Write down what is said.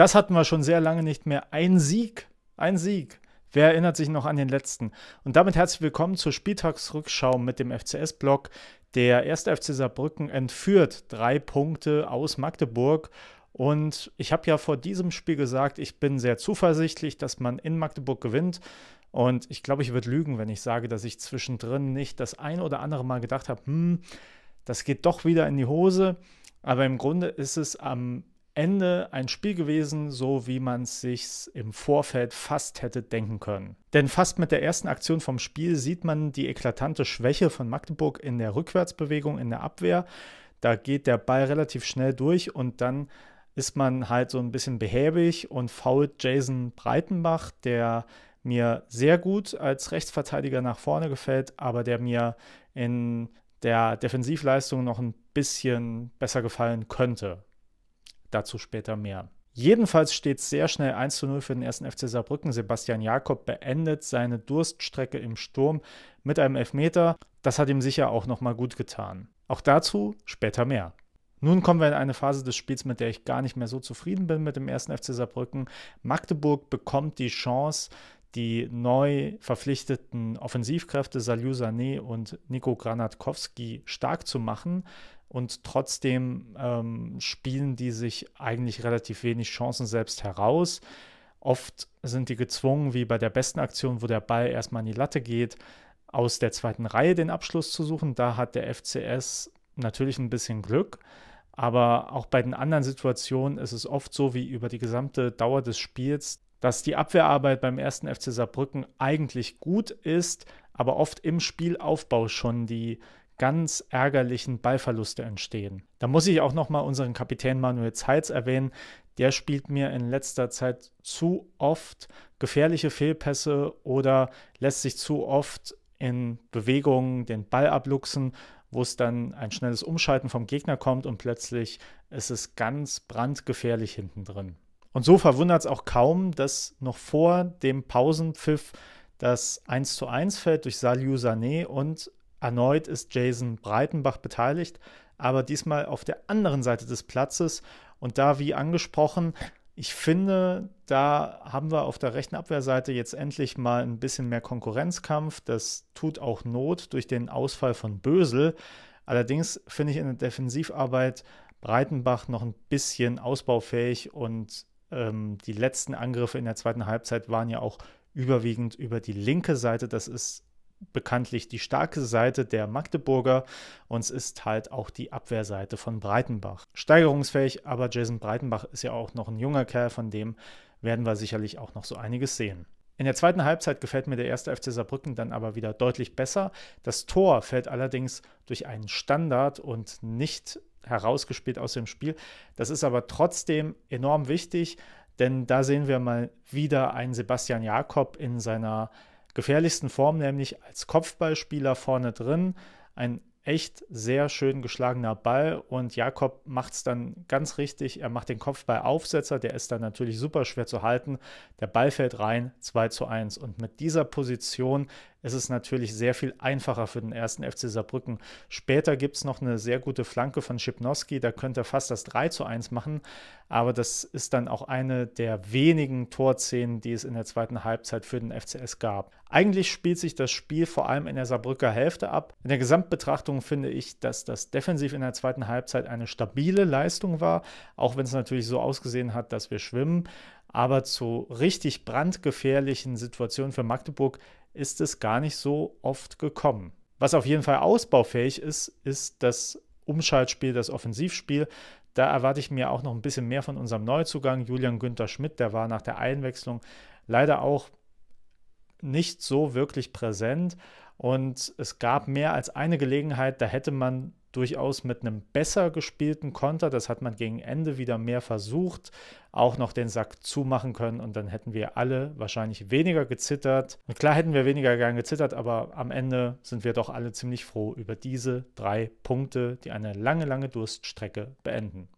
Das hatten wir schon sehr lange nicht mehr. Ein Sieg, ein Sieg. Wer erinnert sich noch an den letzten? Und damit herzlich willkommen zur Spieltagsrückschau mit dem FCS-Blog. Der erste FC Saarbrücken entführt drei Punkte aus Magdeburg und ich habe ja vor diesem Spiel gesagt, ich bin sehr zuversichtlich, dass man in Magdeburg gewinnt. Und ich glaube, ich würde lügen, wenn ich sage, dass ich zwischendrin nicht das ein oder andere Mal gedacht habe, hm, das geht doch wieder in die Hose. Aber im Grunde ist es am Ende ein Spiel gewesen, so wie man es sich im Vorfeld fast hätte denken können. Denn fast mit der ersten Aktion vom Spiel sieht man die eklatante Schwäche von Magdeburg in der Rückwärtsbewegung in der Abwehr. Da geht der Ball relativ schnell durch und dann ist man halt so ein bisschen behäbig und fault Jason Breitenbach, der mir sehr gut als Rechtsverteidiger nach vorne gefällt, aber der mir in der Defensivleistung noch ein bisschen besser gefallen könnte. Dazu später mehr. Jedenfalls steht es sehr schnell 1 zu 0 für den ersten FC Saarbrücken. Sebastian Jakob beendet seine Durststrecke im Sturm mit einem Elfmeter. Das hat ihm sicher auch nochmal gut getan. Auch dazu später mehr. Nun kommen wir in eine Phase des Spiels, mit der ich gar nicht mehr so zufrieden bin mit dem ersten FC Saarbrücken. Magdeburg bekommt die Chance, die neu verpflichteten Offensivkräfte Saliu Sané und Nico Granatkowski stark zu machen und trotzdem ähm, spielen die sich eigentlich relativ wenig Chancen selbst heraus. Oft sind die gezwungen, wie bei der besten Aktion, wo der Ball erstmal in die Latte geht, aus der zweiten Reihe den Abschluss zu suchen. Da hat der FCS natürlich ein bisschen Glück. Aber auch bei den anderen Situationen ist es oft so, wie über die gesamte Dauer des Spiels, dass die Abwehrarbeit beim ersten FC Saarbrücken eigentlich gut ist, aber oft im Spielaufbau schon die ganz ärgerlichen Ballverluste entstehen. Da muss ich auch nochmal unseren Kapitän Manuel Zeitz erwähnen. Der spielt mir in letzter Zeit zu oft gefährliche Fehlpässe oder lässt sich zu oft in Bewegungen den Ball abluchsen, wo es dann ein schnelles Umschalten vom Gegner kommt und plötzlich ist es ganz brandgefährlich hinten drin. Und so verwundert es auch kaum, dass noch vor dem Pausenpfiff das 1 zu 1 fällt durch Saliu Sané und Erneut ist Jason Breitenbach beteiligt, aber diesmal auf der anderen Seite des Platzes. Und da, wie angesprochen, ich finde, da haben wir auf der rechten Abwehrseite jetzt endlich mal ein bisschen mehr Konkurrenzkampf. Das tut auch Not durch den Ausfall von Bösel. Allerdings finde ich in der Defensivarbeit Breitenbach noch ein bisschen ausbaufähig und ähm, die letzten Angriffe in der zweiten Halbzeit waren ja auch überwiegend über die linke Seite. Das ist bekanntlich die starke Seite der Magdeburger und es ist halt auch die Abwehrseite von Breitenbach. Steigerungsfähig, aber Jason Breitenbach ist ja auch noch ein junger Kerl, von dem werden wir sicherlich auch noch so einiges sehen. In der zweiten Halbzeit gefällt mir der erste FC Saarbrücken dann aber wieder deutlich besser. Das Tor fällt allerdings durch einen Standard und nicht herausgespielt aus dem Spiel. Das ist aber trotzdem enorm wichtig, denn da sehen wir mal wieder einen Sebastian Jakob in seiner gefährlichsten Form, nämlich als Kopfballspieler vorne drin, ein echt sehr schön geschlagener Ball und Jakob macht es dann ganz richtig. Er macht den Aufsetzer, der ist dann natürlich super schwer zu halten. Der Ball fällt rein, 2 zu 1. Und mit dieser Position es ist natürlich sehr viel einfacher für den ersten FC Saarbrücken. Später gibt es noch eine sehr gute Flanke von Schipnowski, da könnte er fast das 3 zu 1 machen, aber das ist dann auch eine der wenigen Torszenen, die es in der zweiten Halbzeit für den FCS gab. Eigentlich spielt sich das Spiel vor allem in der Saarbrücker Hälfte ab. In der Gesamtbetrachtung finde ich, dass das defensiv in der zweiten Halbzeit eine stabile Leistung war, auch wenn es natürlich so ausgesehen hat, dass wir schwimmen. Aber zu richtig brandgefährlichen Situationen für Magdeburg ist es gar nicht so oft gekommen. Was auf jeden Fall ausbaufähig ist, ist das Umschaltspiel, das Offensivspiel. Da erwarte ich mir auch noch ein bisschen mehr von unserem Neuzugang. Julian Günther Schmidt, der war nach der Einwechslung leider auch nicht so wirklich präsent. Und es gab mehr als eine Gelegenheit, da hätte man durchaus mit einem besser gespielten Konter, das hat man gegen Ende wieder mehr versucht, auch noch den Sack zumachen können und dann hätten wir alle wahrscheinlich weniger gezittert. Und klar hätten wir weniger gern gezittert, aber am Ende sind wir doch alle ziemlich froh über diese drei Punkte, die eine lange, lange Durststrecke beenden.